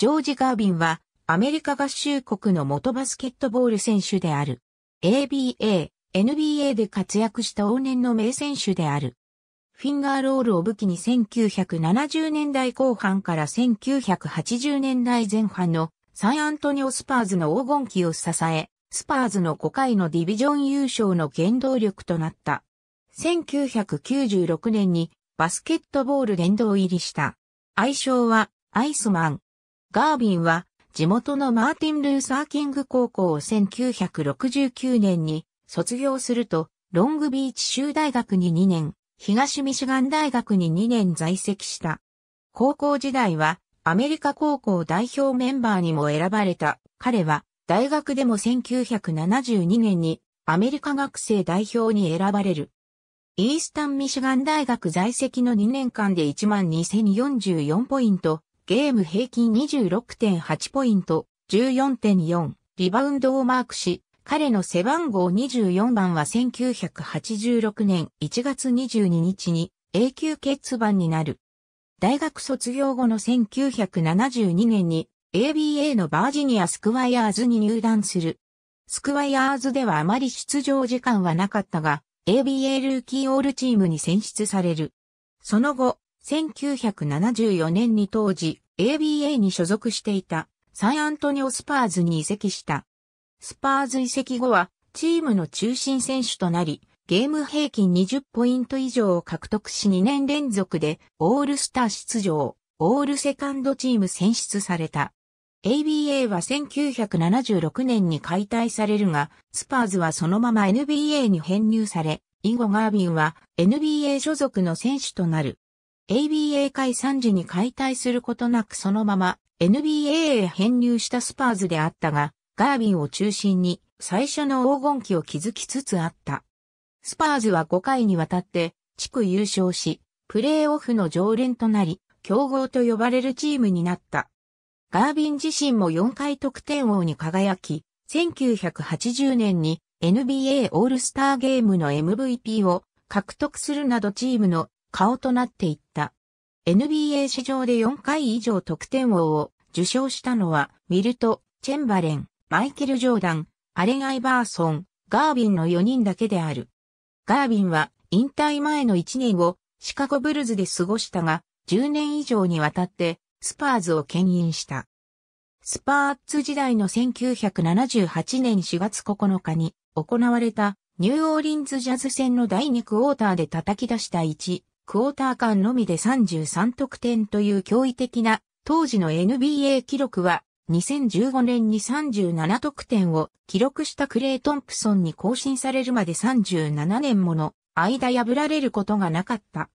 ジョージ・ガービンは、アメリカ合衆国の元バスケットボール選手である。ABA、NBA で活躍した往年の名選手である。フィンガーロールを武器に1970年代後半から1980年代前半のサンアントニオスパーズの黄金期を支え、スパーズの5回のディビジョン優勝の原動力となった。1996年にバスケットボール殿堂入りした。愛称はアイスマン。ガービンは地元のマーティン・ルーサー・キング高校を1969年に卒業すると、ロングビーチ州大学に2年、東ミシガン大学に2年在籍した。高校時代はアメリカ高校代表メンバーにも選ばれた。彼は大学でも1972年にアメリカ学生代表に選ばれる。イースタンミシガン大学在籍の2年間で12,044ポイント、ゲーム平均26.8ポイント、14.4、リバウンドをマークし、彼の背番号24番は1986年1月22日に永久欠番になる。大学卒業後の1972年に ABA のバージニアスクワイアーズに入団する。スクワイアーズではあまり出場時間はなかったが、ABA ルーキーオールチームに選出される。その後、1974年に当時 ABA に所属していたサンアントニオスパーズに移籍した。スパーズ移籍後はチームの中心選手となり、ゲーム平均20ポイント以上を獲得し2年連続でオールスター出場、オールセカンドチーム選出された。ABA は1976年に解体されるが、スパーズはそのまま NBA に編入され、以後ガービンは NBA 所属の選手となる。ABA 会3時に解体することなくそのまま NBA へ編入したスパーズであったが、ガービンを中心に最初の黄金期を築きつつあった。スパーズは5回にわたって地区優勝し、プレーオフの常連となり、強豪と呼ばれるチームになった。ガービン自身も4回得点王に輝き、1980年に NBA オールスターゲームの MVP を獲得するなどチームの顔となっていった。NBA 史上で4回以上得点王を受賞したのは、ミルト、チェンバレン、マイケル・ジョーダン、アレン・アイバーソン、ガービンの4人だけである。ガービンは引退前の1年をシカゴブルズで過ごしたが、10年以上にわたってスパーズを牽引した。スパーツ時代の1978年4月9日に行われたニューオーリンズジャズ戦の第2クォーターで叩き出した1クォーター間のみで33得点という驚異的な当時の NBA 記録は2015年に37得点を記録したクレイ・トンプソンに更新されるまで37年もの間破られることがなかった。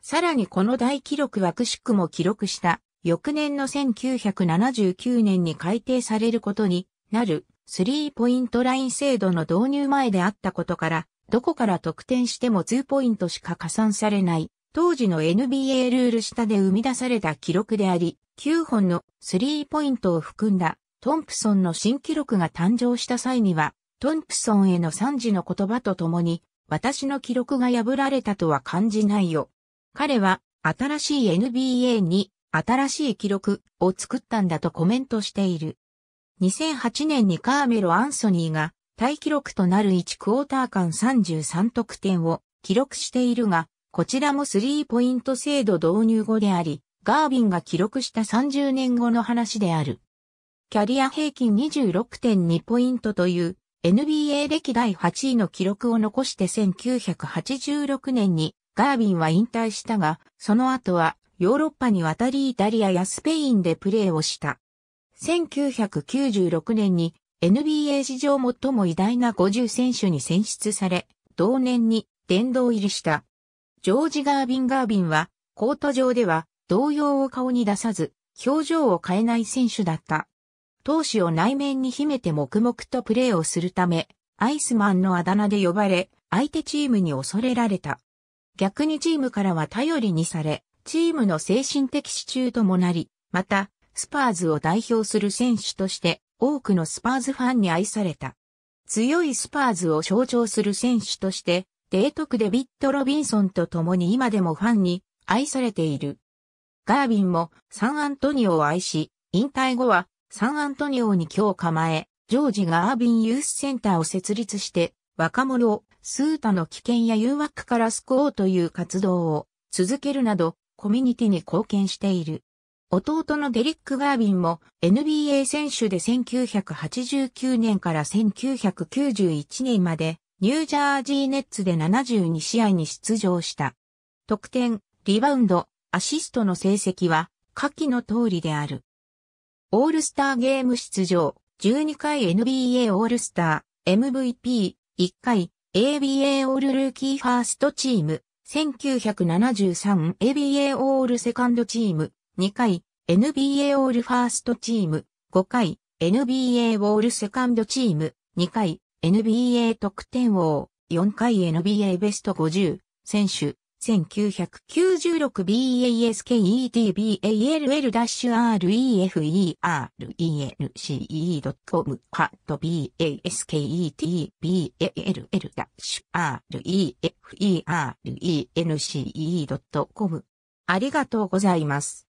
さらにこの大記録はくしくも記録した翌年の1979年に改定されることになるスリーポイントライン制度の導入前であったことからどこから得点しても2ポイントしか加算されない、当時の NBA ルール下で生み出された記録であり、9本のスリーポイントを含んだトンプソンの新記録が誕生した際には、トンプソンへの賛辞の言葉とともに、私の記録が破られたとは感じないよ。彼は、新しい NBA に、新しい記録を作ったんだとコメントしている。2008年にカーメロ・アンソニーが大記録となる1クォーター間33得点を記録しているが、こちらもスリーポイント制度導入後であり、ガービンが記録した30年後の話である。キャリア平均26.2ポイントという NBA 歴代8位の記録を残して1986年にガービンは引退したが、その後はヨーロッパに渡りイタリアやスペインでプレーをした。1996年に NBA 史上最も偉大な50選手に選出され、同年に殿堂入りした。ジョージ・ガービン・ガービンは、コート上では動揺を顔に出さず、表情を変えない選手だった。闘志を内面に秘めて黙々とプレーをするため、アイスマンのあだ名で呼ばれ、相手チームに恐れられた。逆にチームからは頼りにされ、チームの精神的支柱ともなり、また、スパーズを代表する選手として、多くのスパーズファンに愛された。強いスパーズを象徴する選手として、デートクデビッド・ロビンソンと共に今でもファンに愛されている。ガービンもサンアントニオを愛し、引退後はサンアントニオに今日構え、ジョージ・ガービンユースセンターを設立して、若者をスータの危険や誘惑から救おうという活動を続けるなど、コミュニティに貢献している。弟のデリック・ガービンも NBA 選手で1989年から1991年までニュージャージーネッツで72試合に出場した。得点、リバウンド、アシストの成績は下記の通りである。オールスターゲーム出場、12回 NBA オールスター、MVP、1回 ABA オールルーキーファーストチーム、1973ABA オールセカンドチーム、2回、NBA オールファーストチーム、5回、NBA オールセカンドチーム、2回、NBA 得点王、4回 NBA ベスト50、選手、1 9 9 6 b a s k e t b a l l r e f e r e n c e c o m ハット b a s k e t b a l l r e f e r e n c e c o m ありがとうございます。